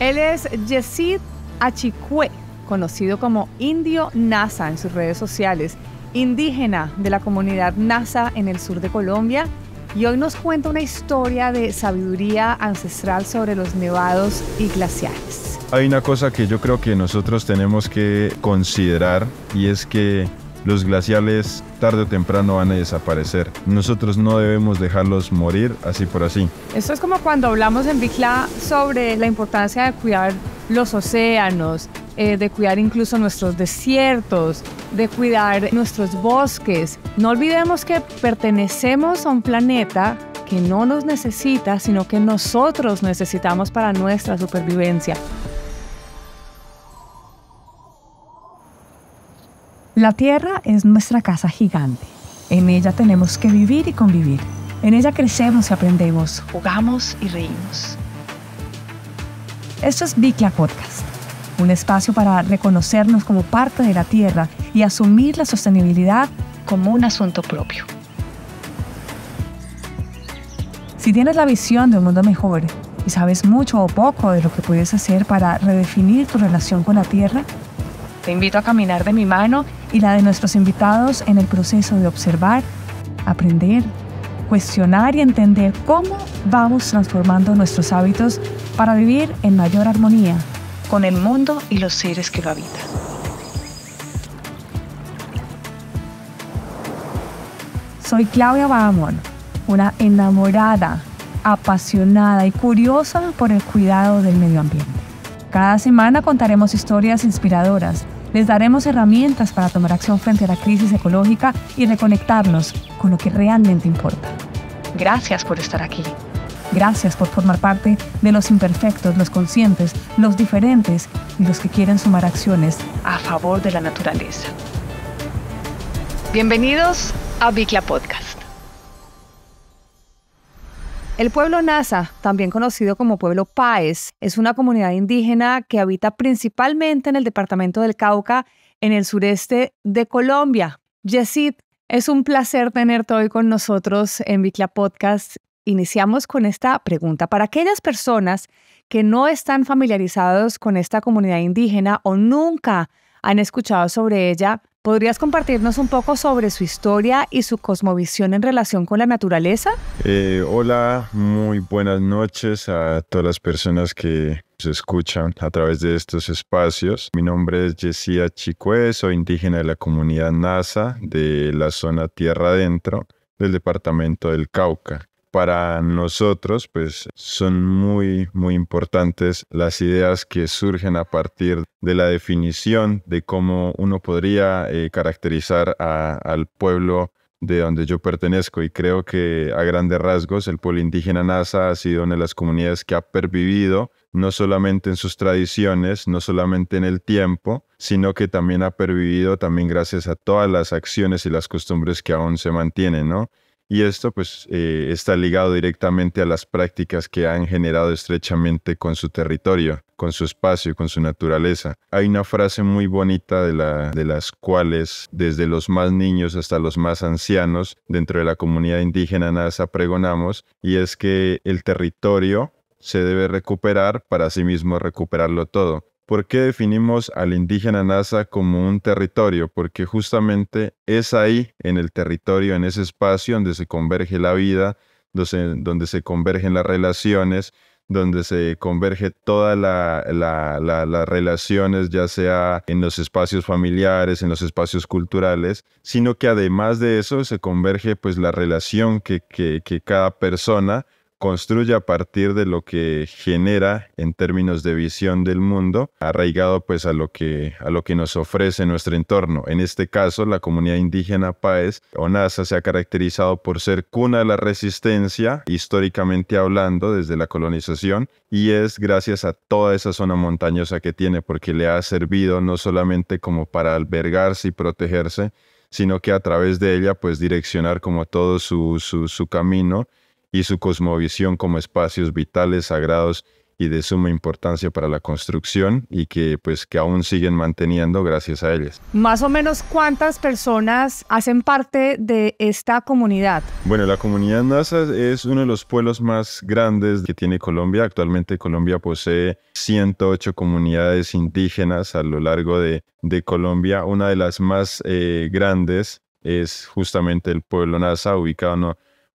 Él es Yesid Achicué, conocido como Indio NASA en sus redes sociales, indígena de la comunidad NASA en el sur de Colombia, y hoy nos cuenta una historia de sabiduría ancestral sobre los nevados y glaciares. Hay una cosa que yo creo que nosotros tenemos que considerar y es que los glaciales tarde o temprano van a desaparecer. Nosotros no debemos dejarlos morir así por así. Esto es como cuando hablamos en Bicla sobre la importancia de cuidar los océanos, eh, de cuidar incluso nuestros desiertos, de cuidar nuestros bosques. No olvidemos que pertenecemos a un planeta que no nos necesita, sino que nosotros necesitamos para nuestra supervivencia. La tierra es nuestra casa gigante. En ella tenemos que vivir y convivir. En ella crecemos y aprendemos, jugamos y reímos. Esto es Bicla Podcast, un espacio para reconocernos como parte de la tierra y asumir la sostenibilidad como un asunto propio. Si tienes la visión de un mundo mejor y sabes mucho o poco de lo que puedes hacer para redefinir tu relación con la tierra, te invito a caminar de mi mano y la de nuestros invitados en el proceso de observar, aprender, cuestionar y entender cómo vamos transformando nuestros hábitos para vivir en mayor armonía con el mundo y los seres que lo habitan. Soy Claudia Bahamón, una enamorada, apasionada y curiosa por el cuidado del medio ambiente. Cada semana contaremos historias inspiradoras les daremos herramientas para tomar acción frente a la crisis ecológica y reconectarnos con lo que realmente importa. Gracias por estar aquí. Gracias por formar parte de los imperfectos, los conscientes, los diferentes y los que quieren sumar acciones a favor de la naturaleza. Bienvenidos a Bicla Podcast. El pueblo Nasa, también conocido como pueblo Paez, es una comunidad indígena que habita principalmente en el departamento del Cauca, en el sureste de Colombia. Yesid, es un placer tenerte hoy con nosotros en Vicla Podcast. Iniciamos con esta pregunta. Para aquellas personas que no están familiarizados con esta comunidad indígena o nunca han escuchado sobre ella, ¿Podrías compartirnos un poco sobre su historia y su cosmovisión en relación con la naturaleza? Eh, hola, muy buenas noches a todas las personas que se escuchan a través de estos espacios. Mi nombre es Yesia Chicue, soy indígena de la comunidad NASA de la zona Tierra Adentro del departamento del Cauca para nosotros, pues son muy, muy importantes las ideas que surgen a partir de la definición de cómo uno podría eh, caracterizar al pueblo de donde yo pertenezco y creo que a grandes rasgos el pueblo indígena NASA ha sido una de las comunidades que ha pervivido no solamente en sus tradiciones, no solamente en el tiempo, sino que también ha pervivido también gracias a todas las acciones y las costumbres que aún se mantienen, ¿no? Y esto pues eh, está ligado directamente a las prácticas que han generado estrechamente con su territorio, con su espacio, con su naturaleza. Hay una frase muy bonita de, la, de las cuales desde los más niños hasta los más ancianos dentro de la comunidad indígena NASA pregonamos y es que el territorio se debe recuperar para sí mismo recuperarlo todo. ¿Por qué definimos al indígena NASA como un territorio? Porque justamente es ahí, en el territorio, en ese espacio donde se converge la vida, donde se, convergen las relaciones, donde se converge todas las relaciones, ya sea en los espacios familiares, en los espacios culturales, sino que además de eso se converge pues la relación que cada persona construye a partir de lo que genera en términos de visión del mundo, arraigado pues a lo que, a lo que nos ofrece nuestro entorno. En este caso, la comunidad indígena Páez o NASA se ha caracterizado por ser cuna de la resistencia, históricamente hablando, desde la colonización, y es gracias a toda esa zona montañosa que tiene, porque le ha servido no solamente como para albergarse y protegerse, sino que a través de ella pues direccionar como todo su camino y su cosmovisión como espacios vitales, sagrados y de suma importancia para la construcción y que pues que aún siguen manteniendo gracias a ellos. Más o menos cuántas personas hacen parte de esta comunidad. Bueno, la comunidad NASA es uno de los pueblos más grandes que tiene Colombia. Actualmente Colombia posee 108 comunidades indígenas a lo largo de, de Colombia. Una de las más eh, grandes es justamente el pueblo NASA ubicado en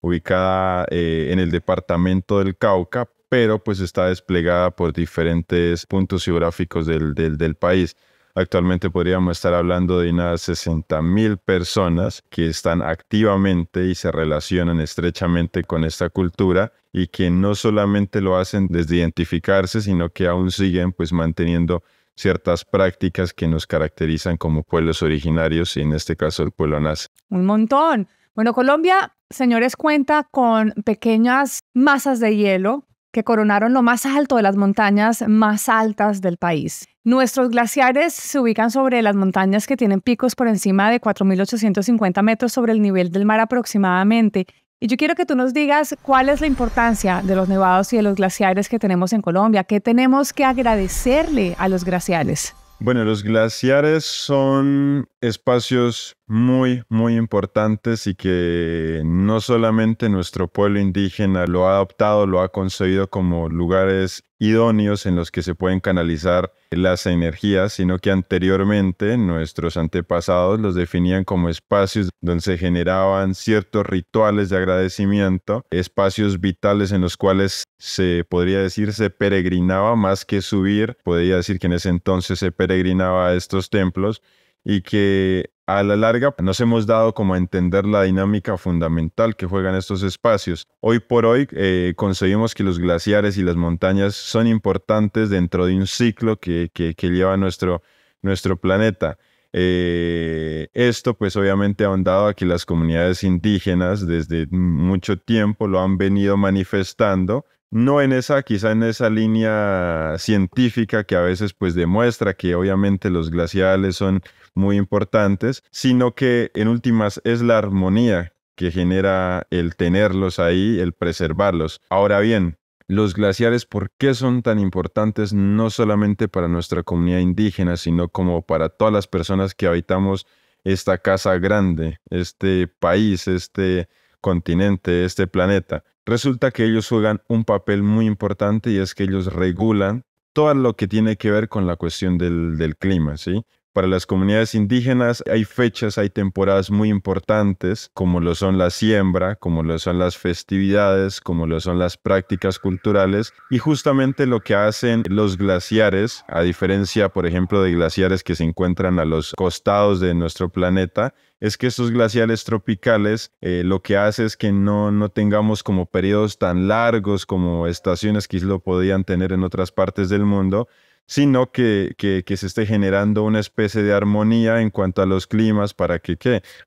ubicada eh, en el departamento del Cauca, pero pues está desplegada por diferentes puntos geográficos del, del, país. Actualmente podríamos estar hablando de unas 60.000 personas que están activamente y se relacionan estrechamente con esta cultura y que no solamente lo hacen desde identificarse, sino que aún siguen pues manteniendo ciertas prácticas que nos caracterizan como pueblos originarios y en este caso el pueblo nace. Un montón. Bueno, Colombia, señores, cuenta con pequeñas masas de hielo que coronaron lo más alto de las montañas más altas del país. Nuestros glaciares se ubican sobre las montañas que tienen picos por encima de 4.850 metros sobre el nivel del mar aproximadamente. Y yo quiero que tú nos digas cuál es la importancia de los nevados y de los glaciares que tenemos en Colombia. ¿Qué tenemos que agradecerle a los glaciares? Bueno, los glaciares son espacios muy, muy importantes y que no solamente nuestro pueblo indígena lo ha adoptado, lo ha concebido como lugares idóneos en los que se pueden canalizar las energías, sino que anteriormente nuestros antepasados los definían como espacios donde se generaban ciertos rituales de agradecimiento, espacios vitales en los cuales se podría decir se peregrinaba más que subir, podría decir que en ese entonces se peregrinaba a estos templos y que a la larga nos hemos dado como a entender la dinámica fundamental que juegan estos espacios. Hoy por hoy eh, conseguimos que los glaciares y las montañas son importantes dentro de un ciclo que, lleva nuestro, nuestro planeta. Eh, esto pues obviamente ha dado a que las comunidades indígenas desde mucho tiempo lo han venido manifestando, no en esa, quizá en esa línea científica que a veces pues demuestra que obviamente los glaciales son muy importantes, sino que en últimas es la armonía que genera el tenerlos ahí, el preservarlos. Ahora bien, los glaciares, ¿por qué son tan importantes no solamente para nuestra comunidad indígena, sino como para todas las personas que habitamos esta casa grande, este país, este continente, este planeta? Resulta que ellos juegan un papel muy importante y es que ellos regulan todo lo que tiene que ver con la cuestión del, clima, ¿sí? Para las comunidades indígenas hay fechas, hay temporadas muy importantes, como lo son la siembra, como lo son las festividades, como lo son las prácticas culturales, y justamente lo que hacen los glaciares, a diferencia, por ejemplo, de glaciares que se encuentran a los costados de nuestro planeta, es que estos glaciares tropicales eh, lo que hace es que no, no tengamos como periodos tan largos como estaciones que lo podían tener en otras partes del mundo, sino que, que, se esté generando una especie de armonía en cuanto a los climas para que,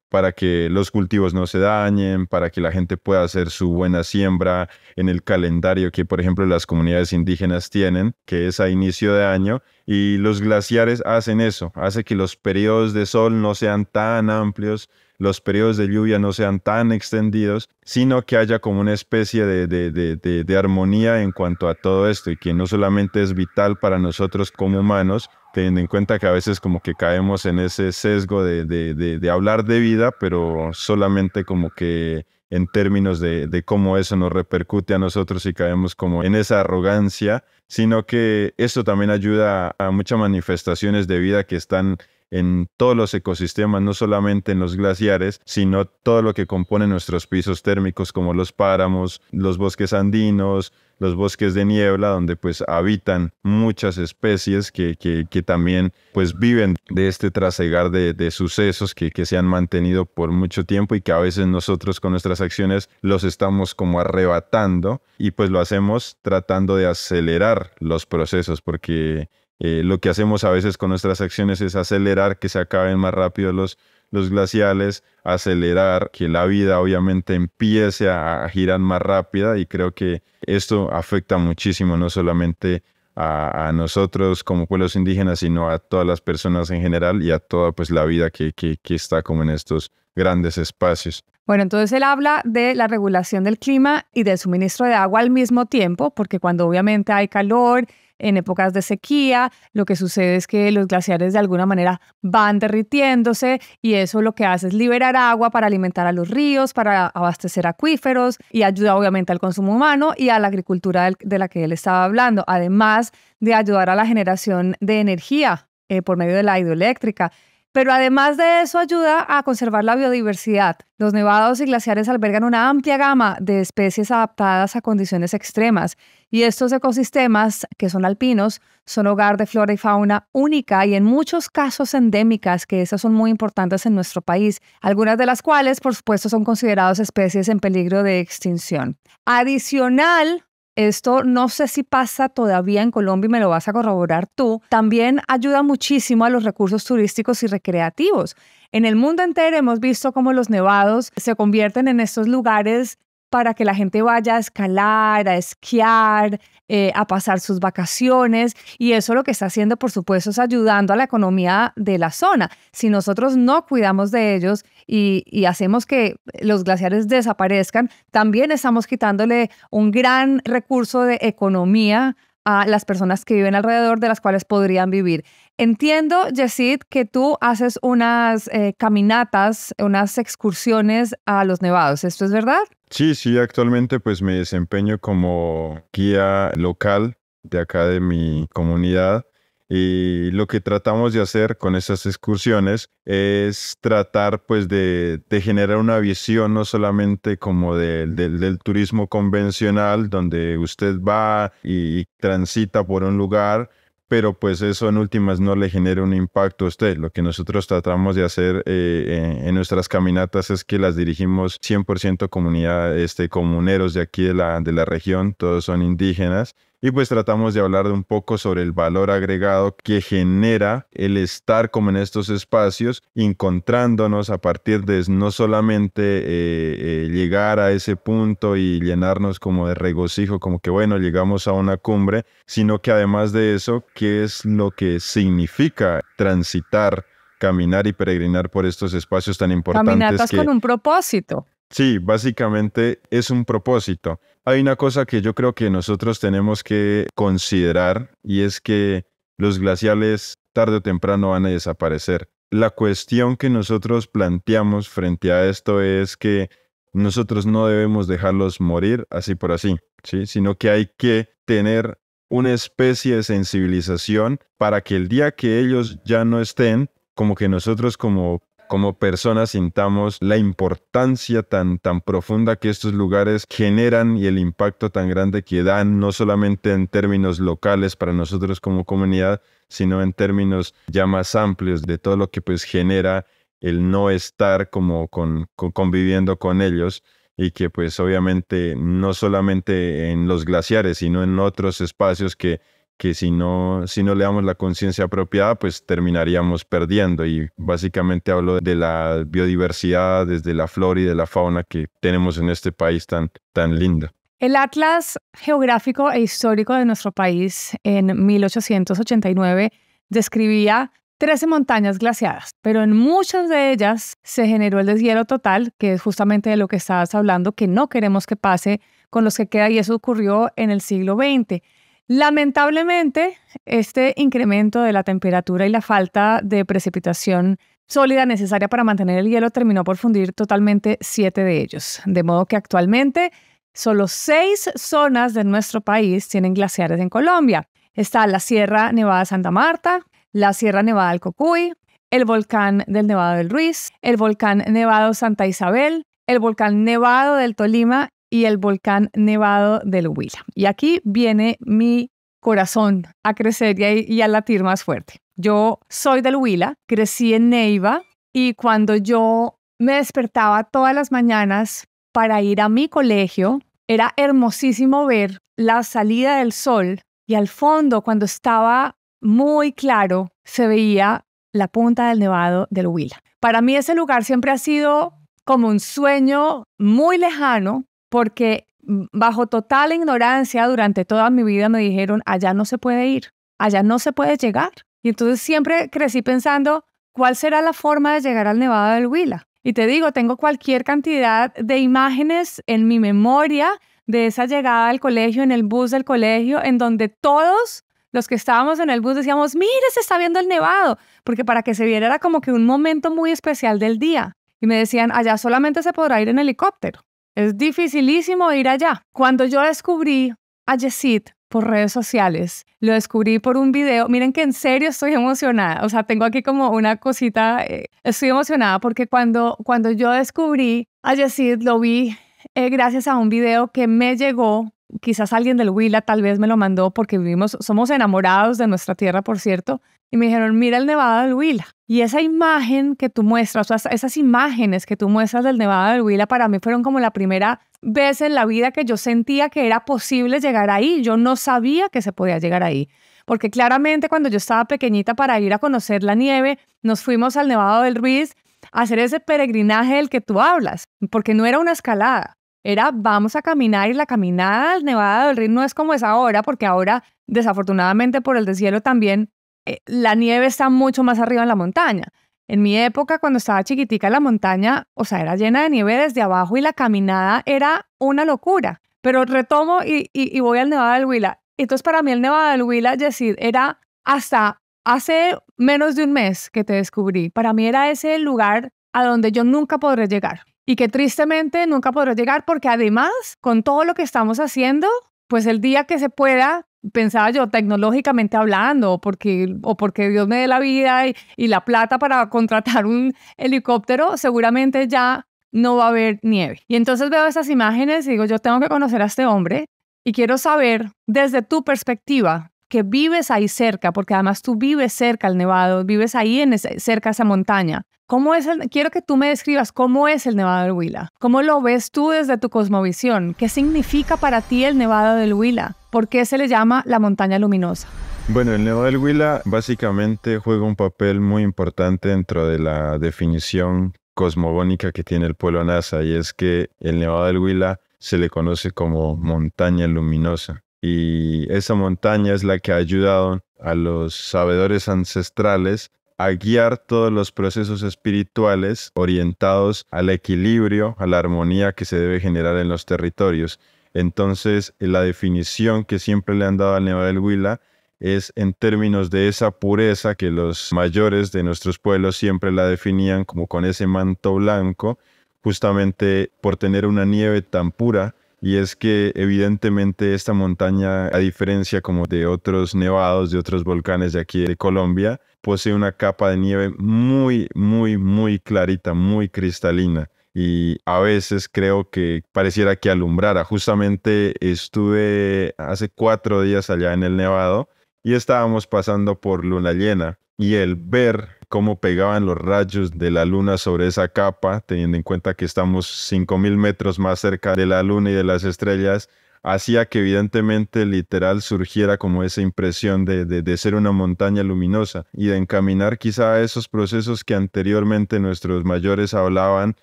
para que los cultivos no se dañen, para que la gente pueda hacer su buena siembra en el calendario que, por ejemplo, las comunidades indígenas tienen, que es a inicio de año, y los glaciares hacen eso, hace que los periodos de sol no sean tan amplios, los periodos de lluvia no sean tan extendidos, sino que haya como una especie de, de, armonía en cuanto a todo esto y que no solamente es vital para nosotros como humanos, teniendo en cuenta que a veces como que caemos en ese sesgo de, hablar de vida, pero solamente como que en términos de cómo eso nos repercute a nosotros y caemos como en esa arrogancia, sino que esto también ayuda a muchas manifestaciones de vida que están en todos los ecosistemas, no solamente en los glaciares, sino todo lo que compone nuestros pisos térmicos como los páramos, los bosques andinos, los bosques de niebla, donde pues habitan muchas especies que, que, también pues viven de este trasegar de, sucesos que, que, se han mantenido por mucho tiempo y que a veces nosotros con nuestras acciones los estamos como arrebatando y pues lo hacemos tratando de acelerar los procesos porque eh, lo que hacemos a veces con nuestras acciones es acelerar que se acaben más rápido los, los glaciales, acelerar que la vida obviamente empiece a, girar más rápida y creo que esto afecta muchísimo, no solamente a, nosotros como pueblos indígenas, sino a todas las personas en general y a toda pues la vida que, que está como en estos grandes espacios. Bueno, entonces él habla de la regulación del clima y del suministro de agua al mismo tiempo, porque cuando obviamente hay calor en épocas de sequía, lo que sucede es que los glaciares de alguna manera van derritiéndose y eso lo que hace es liberar agua para alimentar a los ríos, para abastecer acuíferos y ayuda obviamente al consumo humano y a la agricultura de la que él estaba hablando, además de ayudar a la generación de energía eh, por medio de la hidroeléctrica. Pero además de eso ayuda a conservar la biodiversidad. Los nevados y glaciares albergan una amplia gama de especies adaptadas a condiciones extremas y estos ecosistemas, que son alpinos, son hogar de flora y fauna única y en muchos casos endémicas, que esas son muy importantes en nuestro país, algunas de las cuales, por supuesto, son consideradas especies en peligro de extinción. Adicional, esto no sé si pasa todavía en Colombia y me lo vas a corroborar tú, también ayuda muchísimo a los recursos turísticos y recreativos. En el mundo entero hemos visto cómo los nevados se convierten en estos lugares para que la gente vaya a escalar, a esquiar, eh, a pasar sus vacaciones. Y eso lo que está haciendo, por supuesto, es ayudando a la economía de la zona. Si nosotros no cuidamos de ellos y hacemos que los glaciares desaparezcan, también estamos quitándole un gran recurso de economía a las personas que viven alrededor de las cuales podrían vivir. Entiendo, Yesid, que tú haces unas eh, caminatas, unas excursiones a los nevados. ¿Esto es verdad? Sí, sí, actualmente pues me desempeño como guía local de acá de mi comunidad y lo que tratamos de hacer con esas excursiones es tratar pues de, generar una visión no solamente como del turismo convencional, donde usted va y transita por un lugar, pero pues eso en últimas no le genera un impacto a usted. Lo que nosotros tratamos de hacer eh, en, nuestras caminatas es que las dirigimos 100% comunidad, este, comuneros de aquí de la, de la región, todos son indígenas, y pues tratamos de hablar de un poco sobre el valor agregado que genera el estar como en estos espacios, encontrándonos a partir de no solamente eh, eh, llegar a ese punto y llenarnos como de regocijo, como que bueno, llegamos a una cumbre, sino que además de eso, ¿qué es lo que significa transitar? caminar y peregrinar por estos espacios tan importantes. Caminatas con un propósito. Sí, básicamente es un propósito. Hay una cosa que yo creo que nosotros tenemos que considerar y es que los glaciales tarde o temprano van a desaparecer. La cuestión que nosotros planteamos frente a esto es que nosotros no debemos dejarlos morir así por así, ¿sí? sino que hay que tener una especie de sensibilización para que el día que ellos ya no estén, como que nosotros como como personas sintamos la importancia tan, tan profunda que estos lugares generan y el impacto tan grande que dan, no solamente en términos locales para nosotros como comunidad, sino en términos ya más amplios de todo lo que pues genera el no estar como con, conviviendo con ellos y que pues obviamente no solamente en los glaciares, sino en otros espacios que que si no, si no le damos la conciencia apropiada, pues terminaríamos perdiendo. Y básicamente hablo de la biodiversidad, desde la flora y de la fauna que tenemos en este país tan, tan linda. El Atlas Geográfico e Histórico de nuestro país en 1889 describía 13 montañas glaciadas, pero en muchas de ellas se generó el deshielo total, que es justamente de lo que estabas hablando, que no queremos que pase con los que queda, y eso ocurrió en el siglo XX. Lamentablemente, este incremento de la temperatura y la falta de precipitación sólida necesaria para mantener el hielo terminó por fundir totalmente siete de ellos, de modo que actualmente solo seis zonas de nuestro país tienen glaciares en Colombia. Está la Sierra Nevada Santa Marta, la Sierra Nevada del Cocuy, el volcán del Nevado del Ruiz, el volcán Nevado Santa Isabel, el volcán Nevado del Tolima y el volcán nevado del Huila. Y aquí viene mi corazón a crecer y a, latir más fuerte. Yo soy del Huila, crecí en Neiva y cuando yo me despertaba todas las mañanas para ir a mi colegio, era hermosísimo ver la salida del sol y al fondo, cuando estaba muy claro, se veía la punta del nevado del Huila. Para mí ese lugar siempre ha sido como un sueño muy lejano porque mm, bajo total ignorancia durante toda mi vida me dijeron, allá no se puede ir, allá no se puede llegar. Y entonces siempre crecí pensando, ¿cuál será la forma de llegar al Nevado del Huila? Y te digo, tengo cualquier cantidad de imágenes en mi memoria de esa llegada al colegio, en el bus del colegio, en donde todos los que estábamos en el bus decíamos, mire, se está viendo el nevado, porque para que se viera era como que un momento muy especial del día. Y me decían, allá solamente se podrá ir en helicóptero. Es dificilísimo ir allá. Cuando yo descubrí a Yesid por redes sociales, lo descubrí por un video. Miren que en serio estoy emocionada. O sea, tengo aquí como una cosita. Eh, estoy emocionada porque cuando, cuando yo descubrí a lo vi eh, gracias a un video que me llegó quizás alguien del Huila tal vez me lo mandó porque vivimos, somos enamorados de nuestra tierra, por cierto, y me dijeron, mira el Nevado del Huila. Y esa imagen que tú muestras, esas imágenes que tú muestras del Nevado del Huila, para mí fueron como la primera vez en la vida que yo sentía que era posible llegar ahí. Yo no sabía que se podía llegar ahí. Porque claramente cuando yo estaba pequeñita para ir a conocer la nieve, nos fuimos al Nevado del Ruiz a hacer ese peregrinaje del que tú hablas, porque no era una escalada, era vamos a caminar y la caminada al Nevada del Río no es como es ahora, porque ahora desafortunadamente por el deshielo también eh, la nieve está mucho más arriba en la montaña. En mi época, cuando estaba chiquitica, la montaña, o sea, era llena de nieve desde abajo y la caminada era una locura. Pero retomo y, voy al Nevada del Huila. Entonces, para mí el Nevada del Huila, Yesid, era hasta hace menos de un mes que te descubrí. Para mí era ese lugar a donde yo nunca podré llegar y que tristemente nunca podrá llegar porque además, con todo lo que estamos haciendo, pues el día que se pueda, pensaba yo, tecnológicamente hablando, porque, o porque Dios me dé la vida y, y la plata para contratar un helicóptero, seguramente ya no va a haber nieve. Y entonces veo esas imágenes y digo, yo tengo que conocer a este hombre y quiero saber desde tu perspectiva, que vives ahí cerca, porque además tú vives cerca al Nevado, vives ahí en cerca a esa montaña. ¿Cómo es quiero que tú me describas cómo es el Nevado del Huila. ¿Cómo lo ves tú desde tu cosmovisión? ¿Qué significa para ti el Nevado del Huila? ¿Por qué se le llama la montaña luminosa? Bueno, el Nevado del Huila básicamente juega un papel muy importante dentro de la definición cosmogónica que tiene el pueblo NASA y es que el Nevado del Huila se le conoce como montaña luminosa y esa montaña es la que ha ayudado a los sabedores ancestrales a guiar todos los procesos espirituales orientados al equilibrio, a la armonía que se debe generar en los territorios. Entonces, eh, la definición que siempre le han dado al Nevado del Huila es en términos de esa pureza que los mayores de nuestros pueblos siempre la definían como con ese manto blanco, justamente por tener una nieve tan pura y es que evidentemente esta montaña, a diferencia como de otros nevados, de otros volcanes de aquí de Colombia, posee una capa de nieve muy, muy, muy clarita, muy cristalina. Y a veces creo que pareciera que alumbrara. Justamente estuve hace cuatro días allá en el Nevado y estábamos pasando por luna llena. Y el ver cómo pegaban los rayos de la luna sobre esa capa, teniendo en cuenta que estamos 5.000 metros más cerca de la luna y de las estrellas, hacía que evidentemente literal surgiera como esa impresión de, ser una montaña luminosa y de encaminar quizá esos procesos que anteriormente nuestros mayores hablaban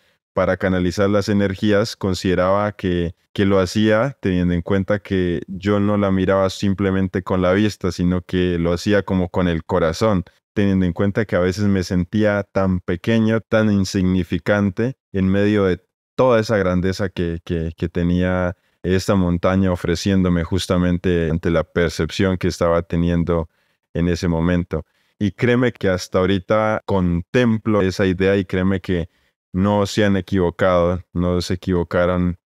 para canalizar las energías, consideraba que, que lo hacía teniendo en cuenta que yo no la miraba simplemente con la vista, sino que lo hacía como con el corazón, teniendo en cuenta que a veces me sentía tan pequeño, tan insignificante en medio de toda esa grandeza que, tenía esta montaña ofreciéndome justamente ante la percepción que estaba teniendo en ese momento. Y créeme que hasta ahorita contemplo esa idea y créeme que no se han equivocado, no se equivocaron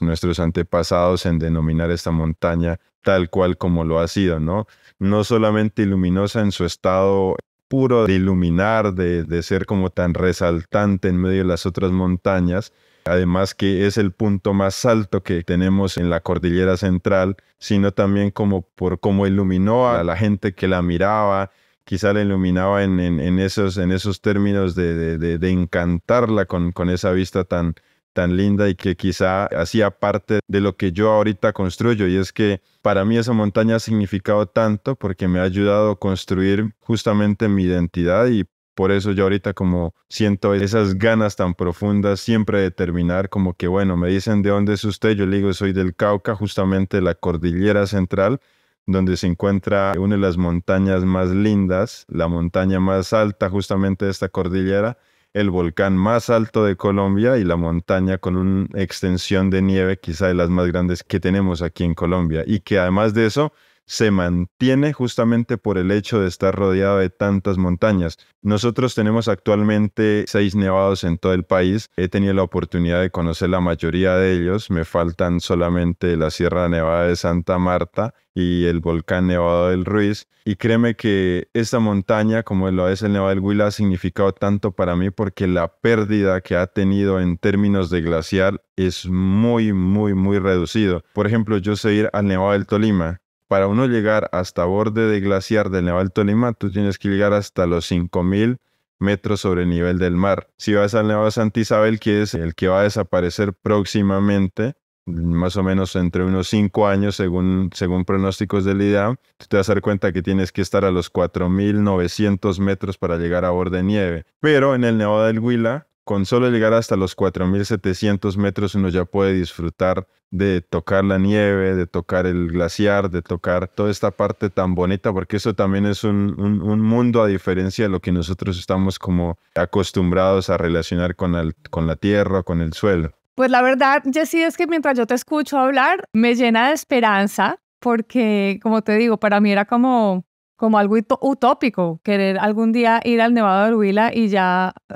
nuestros antepasados en denominar esta montaña tal cual como lo ha sido, ¿no? no solamente iluminosa en su estado puro de iluminar, de, ser como tan resaltante en medio de las otras montañas. Además que es el punto más alto que tenemos en la cordillera central, sino también como por cómo iluminó a la gente que la miraba, quizá la iluminaba en, en, esos, en esos términos de, de, encantarla con, con esa vista tan, tan linda y que quizá hacía parte de lo que yo ahorita construyo. Y es que para mí esa montaña ha significado tanto porque me ha ayudado a construir justamente mi identidad y por eso yo ahorita como siento esas ganas tan profundas siempre de terminar, como que bueno, me dicen de dónde es usted, yo le digo soy del Cauca, justamente la cordillera central, donde se encuentra una de las montañas más lindas, la montaña más alta justamente de esta cordillera, el volcán más alto de Colombia y la montaña con una extensión de nieve quizá de las más grandes que tenemos aquí en Colombia. Y que además de eso, se mantiene justamente por el hecho de estar rodeado de tantas montañas. Nosotros tenemos actualmente seis nevados en todo el país. He tenido la oportunidad de conocer la mayoría de ellos. Me faltan solamente la Sierra Nevada de Santa Marta y el volcán Nevado del Ruiz. Y créeme que esta montaña, como lo es el Nevado del Huila, ha significado tanto para mí porque la pérdida que ha tenido en términos de glacial es muy, muy, muy reducido. Por ejemplo, yo sé ir al Nevado del Tolima para uno llegar hasta borde de glaciar del Nevado Tolima, tú tienes que llegar hasta los 5000 metros sobre el nivel del mar. Si vas al Nevado Santa Isabel, que es el que va a desaparecer próximamente, más o menos entre unos 5 años según, según pronósticos del IDAM, tú te vas a dar cuenta que tienes que estar a los 4.900 metros para llegar a borde de nieve. Pero en el Nevado del Huila, con solo llegar hasta los 4.700 metros uno ya puede disfrutar de tocar la nieve, de tocar el glaciar, de tocar toda esta parte tan bonita, porque eso también es un, mundo a diferencia de lo que nosotros estamos como acostumbrados a relacionar con, con la tierra, con el suelo. Pues la verdad, Jessy, es que mientras yo te escucho hablar, me llena de esperanza, porque como te digo, para mí era como como algo utópico, querer algún día ir al Nevado del Huila y ya eh,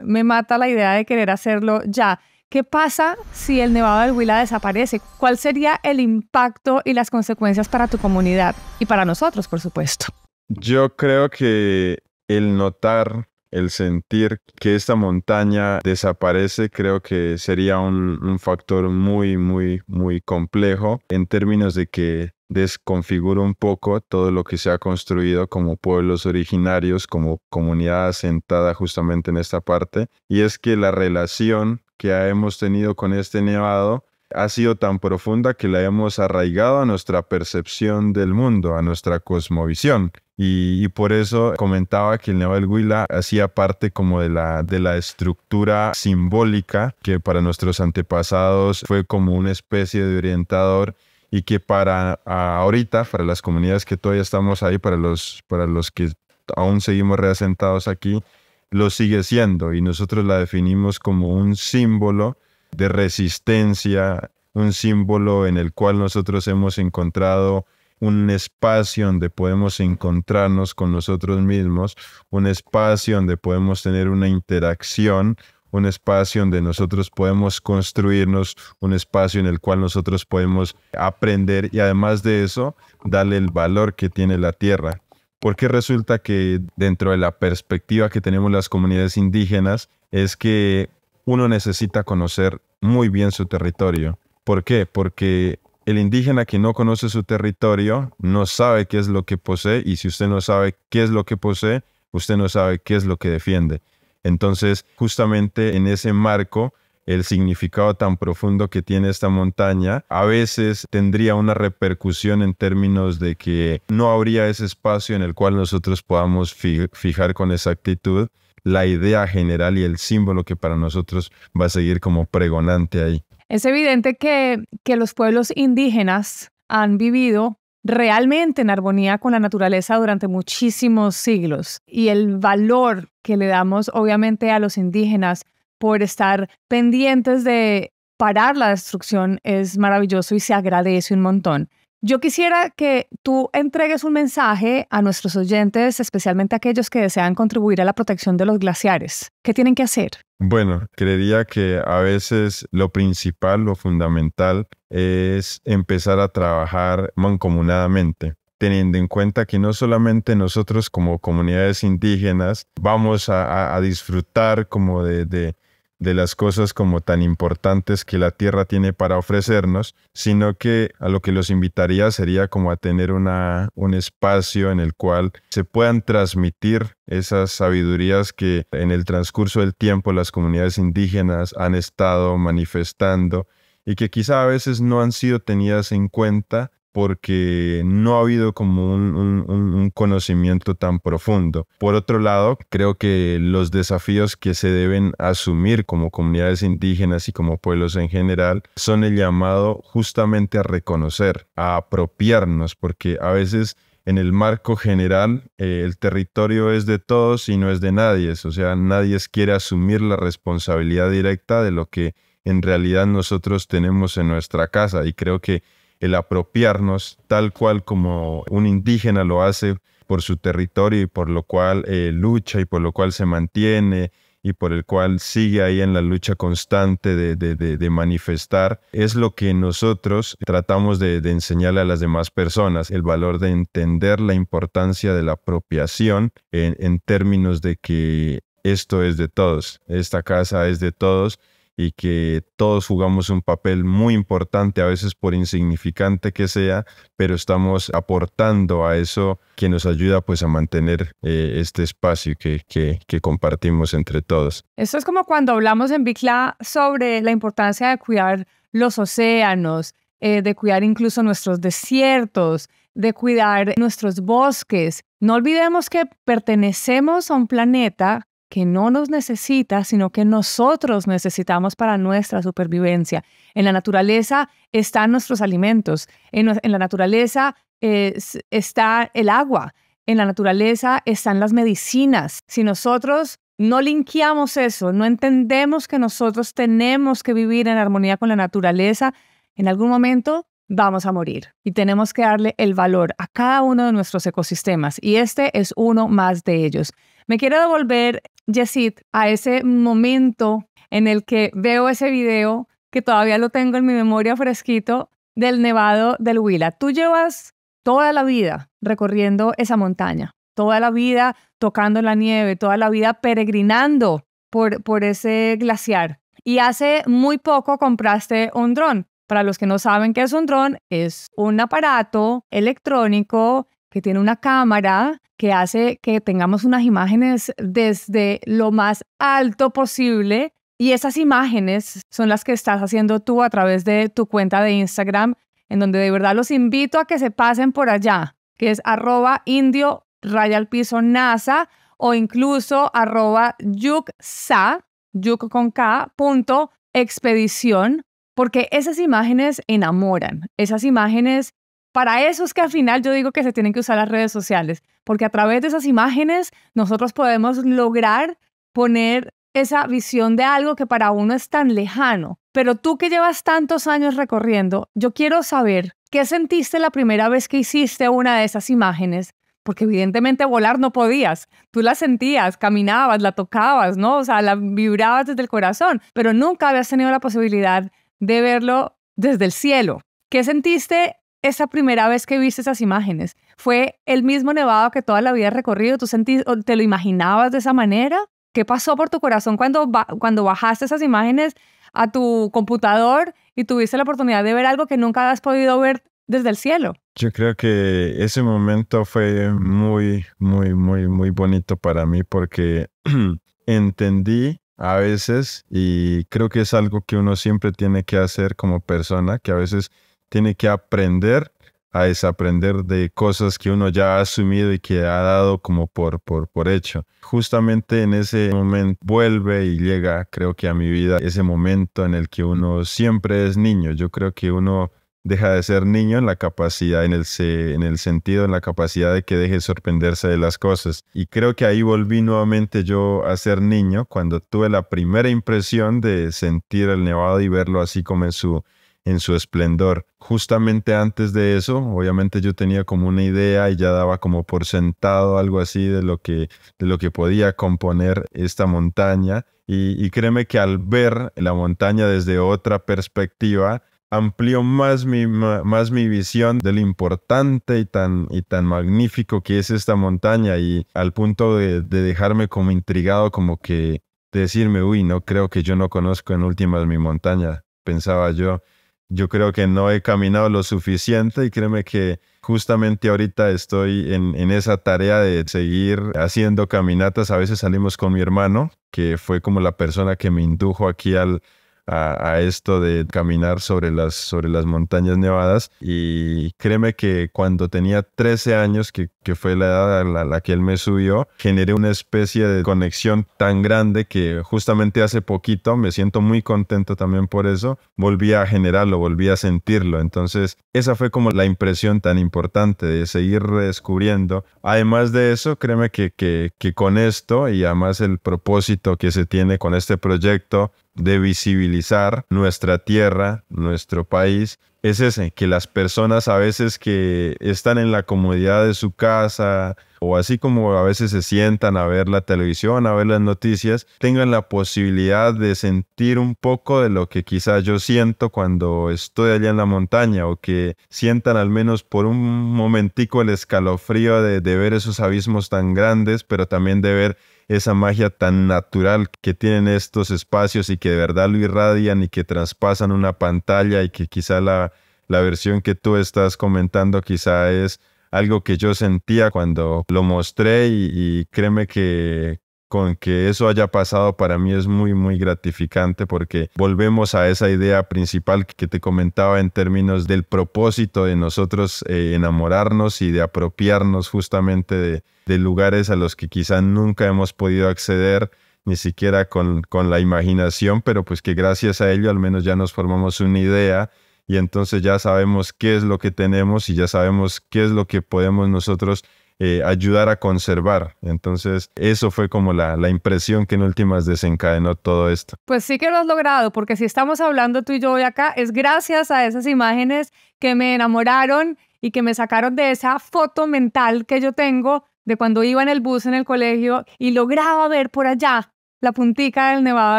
me mata la idea de querer hacerlo ya. ¿Qué pasa si el Nevado del Huila desaparece? ¿Cuál sería el impacto y las consecuencias para tu comunidad y para nosotros, por supuesto? Yo creo que el notar, el sentir que esta montaña desaparece, creo que sería un factor muy, muy, muy complejo en términos de que desconfigura un poco todo lo que se ha construido como pueblos originarios, como comunidad asentada justamente en esta parte, y es que la relación que hemos tenido con este nevado ha sido tan profunda que la hemos arraigado a nuestra percepción del mundo, a nuestra cosmovisión. Y, por eso comentaba que el Nevado del Huila hacía parte como de la, de la estructura simbólica que para nuestros antepasados fue como una especie de orientador y que para ahorita, para las comunidades que todavía estamos ahí, para los, para los que aún seguimos reasentados aquí, lo sigue siendo y nosotros la definimos como un símbolo de resistencia, un símbolo en el cual nosotros hemos encontrado un espacio donde podemos encontrarnos con nosotros mismos, un espacio donde podemos tener una interacción, un espacio donde nosotros podemos construirnos, un espacio en el cual nosotros podemos aprender y además de eso, darle el valor que tiene la tierra. Porque resulta que dentro de la perspectiva que tenemos las comunidades indígenas es que uno necesita conocer muy bien su territorio. ¿Por qué? Porque el indígena que no conoce su territorio no sabe qué es lo que posee y si usted no sabe qué es lo que posee, usted no sabe qué es lo que defiende. Entonces, justamente en ese marco, el significado tan profundo que tiene esta montaña, a veces tendría una repercusión en términos de que no habría ese espacio en el cual nosotros podamos fijar con exactitud la idea general y el símbolo que para nosotros va a seguir como pregonante ahí. Es evidente que, los pueblos indígenas han vivido realmente en armonía con la naturaleza durante muchísimos siglos y el valor que le damos obviamente a los indígenas por estar pendientes de parar la destrucción es maravilloso y se agradece un montón. Yo quisiera que tú entregues un mensaje a nuestros oyentes, especialmente a aquellos que desean contribuir a la protección de los glaciares. ¿Qué tienen que hacer? Bueno, creería que a veces lo principal, lo fundamental, es empezar a trabajar mancomunadamente teniendo en cuenta que no solamente nosotros como comunidades indígenas vamos a, disfrutar como de, las cosas como tan importantes que la tierra tiene para ofrecernos, sino que a lo que los invitaría sería como a tener un espacio en el cual se puedan transmitir esas sabidurías que en el transcurso del tiempo las comunidades indígenas han estado manifestando y que quizá a veces no han sido tenidas en cuenta porque no ha habido como un, conocimiento tan profundo. Por otro lado, creo que los desafíos que se deben asumir como comunidades indígenas y como pueblos en general son el llamado justamente a reconocer, a apropiarnos, porque a veces en el marco general eh, el territorio es de todos y no es de nadie, o sea, nadie quiere asumir la responsabilidad directa de lo que en realidad nosotros tenemos en nuestra casa y creo que el apropiarnos tal cual como un indígena lo hace por su territorio y por lo cual eh, lucha y por lo cual se mantiene y por el cual sigue ahí en la lucha constante de, manifestar, es lo que nosotros tratamos de, enseñarle a las demás personas, el valor de entender la importancia de la apropiación en términos de que esto es de todos, esta casa es de todos y que todos jugamos un papel muy importante, a veces por insignificante que sea, pero estamos aportando a eso que nos ayuda pues a mantener eh, este espacio que, que, compartimos entre todos. Esto es como cuando hablamos en Bicla sobre la importancia de cuidar los océanos, eh, de cuidar incluso nuestros desiertos, de cuidar nuestros bosques. No olvidemos que pertenecemos a un planeta que no nos necesita, sino que nosotros necesitamos para nuestra supervivencia. En la naturaleza están nuestros alimentos, en, la naturaleza eh, está el agua, en la naturaleza están las medicinas. Si nosotros no linkeamos eso, no entendemos que nosotros tenemos que vivir en armonía con la naturaleza, en algún momento vamos a morir y tenemos que darle el valor a cada uno de nuestros ecosistemas y este es uno más de ellos. Me quiero devolver Yesit a ese momento en el que veo ese video que todavía lo tengo en mi memoria fresquito del Nevado del Huila. Tú llevas toda la vida recorriendo esa montaña, toda la vida tocando la nieve, toda la vida peregrinando por, por ese glaciar. Y hace muy poco compraste un dron. Para los que no saben qué es un dron, es un aparato electrónico que tiene una cámara que hace que tengamos unas imágenes desde lo más alto posible. Y esas imágenes son las que estás haciendo tú a través de tu cuenta de Instagram, en donde de verdad los invito a que se pasen por allá, que es arroba indio raya piso NASA o incluso arroba yuksa, yuk con K, punto expedición, porque esas imágenes enamoran, esas imágenes para eso es que al final yo digo que se tienen que usar las redes sociales, porque a través de esas imágenes nosotros podemos lograr poner esa visión de algo que para uno es tan lejano. Pero tú que llevas tantos años recorriendo, yo quiero saber qué sentiste la primera vez que hiciste una de esas imágenes, porque evidentemente volar no podías, tú la sentías, caminabas, la tocabas, ¿no? O sea, la vibrabas desde el corazón, pero nunca habías tenido la posibilidad de verlo desde el cielo. ¿Qué sentiste esa primera vez que viste esas imágenes? ¿Fue el mismo nevado que toda la vida has recorrido? ¿Tú sentís, te lo imaginabas de esa manera? ¿Qué pasó por tu corazón cuando, cuando bajaste esas imágenes a tu computador y tuviste la oportunidad de ver algo que nunca has podido ver desde el cielo? Yo creo que ese momento fue muy, muy, muy, muy bonito para mí porque entendí a veces, y creo que es algo que uno siempre tiene que hacer como persona, que a veces tiene que aprender a desaprender de cosas que uno ya ha asumido y que ha dado como por, por, por hecho. Justamente en ese momento vuelve y llega, creo que a mi vida, ese momento en el que uno siempre es niño. Yo creo que uno deja de ser niño en la capacidad, en el, en el sentido, en la capacidad de que deje sorprenderse de las cosas. Y creo que ahí volví nuevamente yo a ser niño cuando tuve la primera impresión de sentir el nevado y verlo así como en su en su esplendor. Justamente antes de eso, obviamente yo tenía como una idea y ya daba como por sentado algo así de lo que, de lo que podía componer esta montaña. Y, créeme que al ver la montaña desde otra perspectiva, amplió más mi, más mi visión de lo importante y tan, y tan magnífico que es esta montaña y al punto de, dejarme como intrigado, como que decirme, uy, no creo que yo no conozco en últimas mi montaña, pensaba yo yo creo que no he caminado lo suficiente y créeme que justamente ahorita estoy en, esa tarea de seguir haciendo caminatas. A veces salimos con mi hermano, que fue como la persona que me indujo aquí al, a, esto de caminar sobre las, sobre las montañas nevadas. Y créeme que cuando tenía 13 años, que que fue la edad a la, que él me subió, generé una especie de conexión tan grande que justamente hace poquito, me siento muy contento también por eso, volví a generarlo, volví a sentirlo. Entonces, esa fue como la impresión tan importante de seguir descubriendo. Además de eso, créeme que, que con esto y además el propósito que se tiene con este proyecto de visibilizar nuestra tierra, nuestro país, es ese, que las personas a veces que están en la comodidad de su casa o así como a veces se sientan a ver la televisión, a ver las noticias, tengan la posibilidad de sentir un poco de lo que quizás yo siento cuando estoy allá en la montaña o que sientan al menos por un momentico el escalofrío de, de ver esos abismos tan grandes, pero también de ver esa magia tan natural que tienen estos espacios y que de verdad lo irradian y que traspasan una pantalla y que quizá la, versión que tú estás comentando quizá es algo que yo sentía cuando lo mostré y, y créeme que con que eso haya pasado para mí es muy, muy gratificante porque volvemos a esa idea principal que te comentaba en términos del propósito de nosotros eh, enamorarnos y de apropiarnos justamente de, lugares a los que quizá nunca hemos podido acceder ni siquiera con, con la imaginación, pero pues que gracias a ello al menos ya nos formamos una idea y entonces ya sabemos qué es lo que tenemos y ya sabemos qué es lo que podemos nosotros eh, ayudar a conservar. Entonces, eso fue como la, impresión que en últimas desencadenó todo esto. Pues sí que lo has logrado, porque si estamos hablando tú y yo hoy acá, es gracias a esas imágenes que me enamoraron y que me sacaron de esa foto mental que yo tengo de cuando iba en el bus en el colegio y lograba ver por allá la puntica del Nevado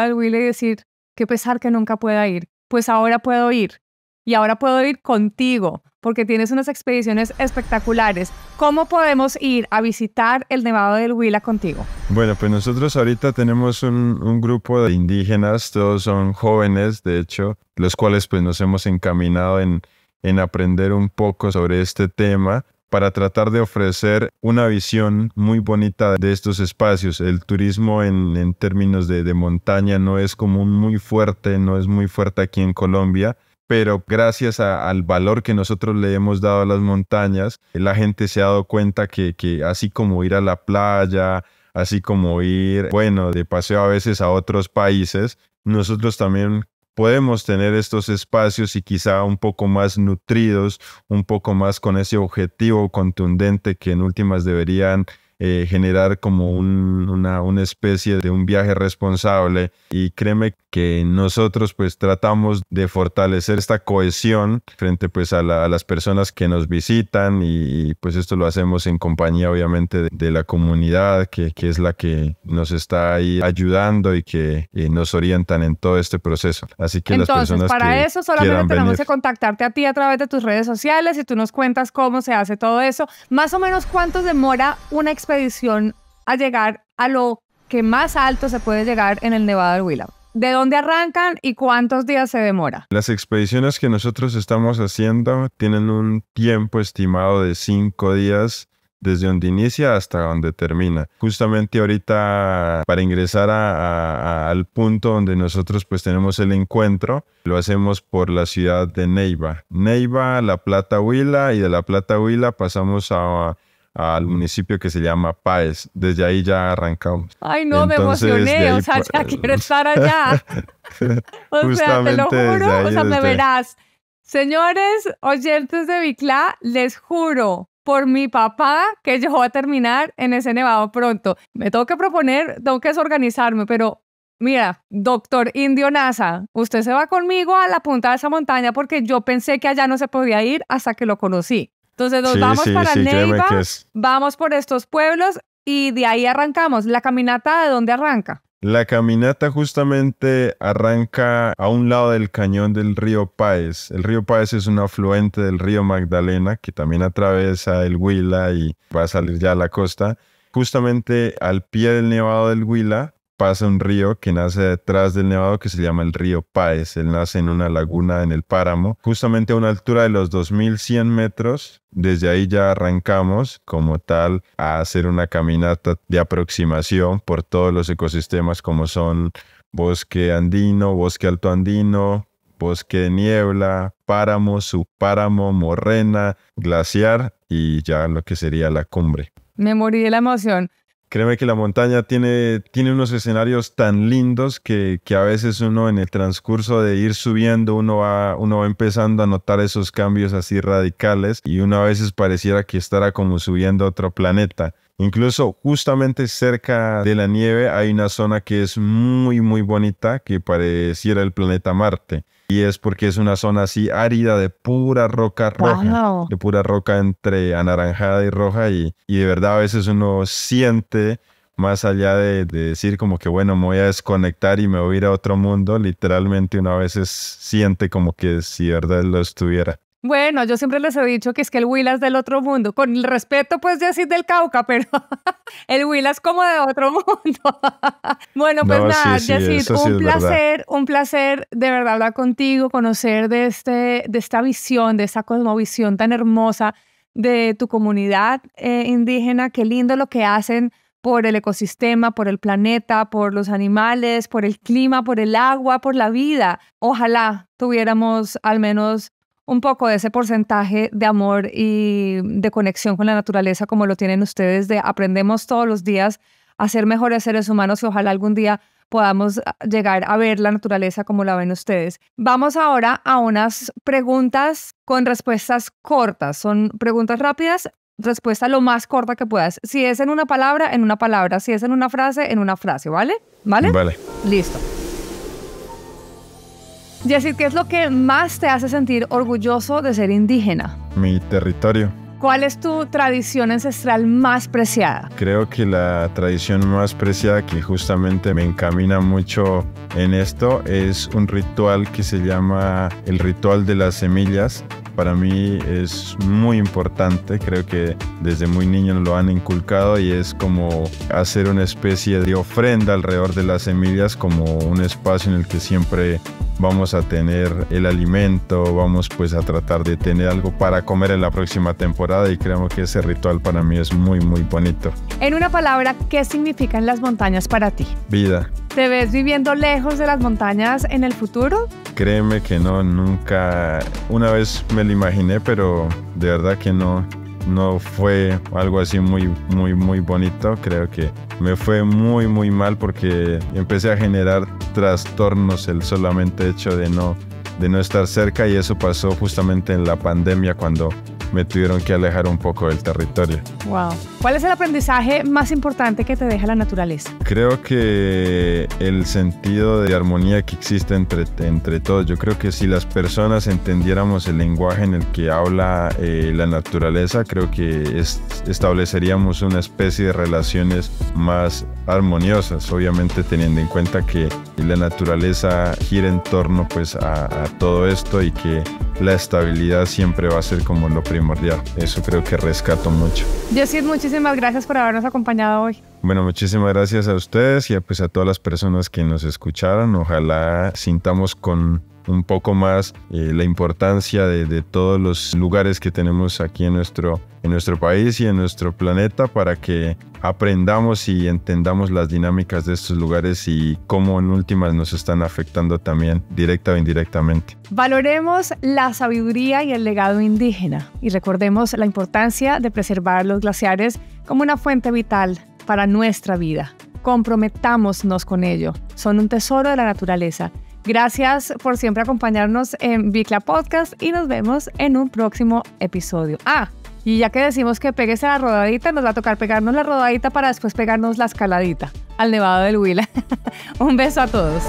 del Huile y decir, qué pesar que nunca pueda ir. Pues ahora puedo ir. Y ahora puedo ir contigo, porque tienes unas expediciones espectaculares. ¿Cómo podemos ir a visitar el Nevado del Huila contigo? Bueno, pues nosotros ahorita tenemos un, grupo de indígenas, todos son jóvenes, de hecho, los cuales pues nos hemos encaminado en, aprender un poco sobre este tema para tratar de ofrecer una visión muy bonita de estos espacios. El turismo en, términos de, de montaña no es un muy fuerte, no es muy fuerte aquí en Colombia pero gracias al valor que nosotros le hemos dado a las montañas, la gente se ha dado cuenta que, que, así como ir a la playa, así como ir, bueno, de paseo a veces a otros países, nosotros también podemos tener estos espacios y quizá un poco más nutridos, un poco más con ese objetivo contundente que en últimas deberían eh, generar como una, una, especie de un viaje responsable y créeme que nosotros pues tratamos de fortalecer esta cohesión frente pues a, las personas que nos visitan y, pues esto lo hacemos en compañía obviamente de, la comunidad que, que, es la que nos está ahí ayudando y que eh, nos orientan en todo este proceso. Así que Entonces, las personas para eso solamente tenemos que contactarte a ti a través de tus redes sociales y tú nos cuentas cómo se hace todo eso. Más o menos cuánto demora una experiencia expedición a llegar a lo que más alto se puede llegar en el Nevado del Huila. ¿De dónde arrancan y cuántos días se demora? Las expediciones que nosotros estamos haciendo tienen un tiempo estimado de cinco días desde donde inicia hasta donde termina. Justamente ahorita para ingresar al punto donde nosotros pues tenemos el encuentro, lo hacemos por la ciudad de Neiva. Neiva, La Plata Huila y de La Plata Huila pasamos a al municipio que se llama Páez. Desde ahí ya arrancamos. Ay, no, me emocioné, o sea, ya quiero estar allá. o sea, te lo juro, o sea, me verás. Señores oyentes de Vicla, les juro por mi papá que yo voy a terminar en ese nevado pronto. Me tengo que proponer, tengo que desorganizarme, pero mira, doctor Indio NASA, usted se va conmigo a la punta de esa montaña porque yo pensé que allá no se podía ir hasta que lo conocí. Entonces vamos para Neiva, vamos por estos pueblos y de ahí arrancamos. ¿La caminata de dónde arranca? La caminata justamente arranca a un lado del cañón del río Páez. El río Páez es un afluente del río Magdalena que también atraviesa el Huila y va a salir ya a la costa. Justamente al pie del nevado del Huila pasa un río que nace detrás del nevado que se llama el río Páez. Él nace en una laguna en el páramo, justamente a una altura de los 2100 metros. Desde ahí ya arrancamos como tal a hacer una caminata de aproximación por todos los ecosistemas como son bosque andino, bosque alto andino, bosque de niebla, páramo, subpáramo, morrena, glaciar y ya lo que sería la cumbre. Me morí de la emoción. Créeme que la montaña tiene, tiene unos escenarios tan lindos que, a veces uno en el transcurso de ir subiendo, uno va, uno va empezando a notar esos cambios así radicales y uno a veces pareciera que estará como subiendo a otro planeta. Incluso justamente cerca de la nieve hay una zona que es muy, muy bonita que pareciera el planeta Marte y es porque es una zona así árida de pura roca roja, de pura roca entre anaranjada y roja y, y, de verdad a veces uno siente más allá de, decir como que bueno, me voy a desconectar y me voy a ir a otro mundo, literalmente uno a veces siente como que si de verdad lo estuviera. Bueno, yo siempre les he dicho que es que el Willas del otro mundo, con el respeto pues de del Cauca, pero el Willas como de otro mundo. bueno, pues nada, un placer, un placer de verdad hablar contigo, conocer de, este, de esta visión, de esta cosmovisión tan hermosa de tu comunidad eh, indígena, qué lindo lo que hacen por el ecosistema, por el planeta, por los animales, por el clima, por el agua, por la vida. Ojalá tuviéramos al menos un poco de ese porcentaje de amor y de conexión con la naturaleza como lo tienen ustedes, de aprendemos todos los días a ser mejores seres humanos y ojalá algún día podamos ah, llegar a ver la naturaleza como la ven ustedes. Vamos ahora a unas preguntas con respuestas cortas. Son preguntas rápidas, respuesta lo más corta que puedas. Si es en una palabra, en una palabra. Si es en una frase, en una frase, ¿vale? ¿Vale? Vale. Listo decir ¿qué es lo que más te hace sentir orgulloso de ser indígena? Mi territorio. ¿Cuál es tu tradición ancestral más preciada? Creo que la tradición más preciada que justamente me encamina mucho en esto es un ritual que se llama el ritual de las semillas. Para mí es muy importante, creo que desde muy niño lo han inculcado y es como hacer una especie de ofrenda alrededor de las semillas, como un espacio en el que siempre vamos a tener el alimento, vamos pues a tratar de tener algo para comer en la próxima temporada y creo que ese ritual para mí es muy muy bonito. En una palabra, ¿qué significan las montañas para ti? Vida. ¿Te ves viviendo lejos de las montañas en el futuro? Créeme que no, nunca, una vez me lo imaginé, pero de verdad que no, no fue algo así muy, muy, muy bonito. Creo que me fue muy, muy mal porque empecé a generar trastornos el solamente hecho de no, de no estar cerca y eso pasó justamente en la pandemia cuando me tuvieron que alejar un poco del territorio. Wow. ¿Cuál es el aprendizaje más importante que te deja la naturaleza? Creo que el sentido de armonía que existe entre, entre todos. Yo creo que si las personas entendiéramos el lenguaje en el que habla eh, la naturaleza, creo que estableceríamos una especie de relaciones más armoniosas, obviamente teniendo en cuenta que la naturaleza gira en torno pues a, todo esto y que la estabilidad siempre va a ser como lo primordial. Eso creo que rescato mucho. Yo sí, muchísimas muchísimas gracias por habernos acompañado hoy. Bueno, muchísimas gracias a ustedes y a, pues, a todas las personas que nos escucharon. Ojalá sintamos con un poco más eh, la importancia de, todos los lugares que tenemos aquí en nuestro, en nuestro país y en nuestro planeta para que aprendamos y entendamos las dinámicas de estos lugares y cómo en últimas nos están afectando también directa o indirectamente. Valoremos la sabiduría y el legado indígena y recordemos la importancia de preservar los glaciares como una fuente vital para nuestra vida. Comprometámonos con ello. Son un tesoro de la naturaleza Gracias por siempre acompañarnos en Bicla Podcast y nos vemos en un próximo episodio. Ah, y ya que decimos que pegues la rodadita, nos va a tocar pegarnos la rodadita para después pegarnos la escaladita al Nevado del Huila. un beso a todos.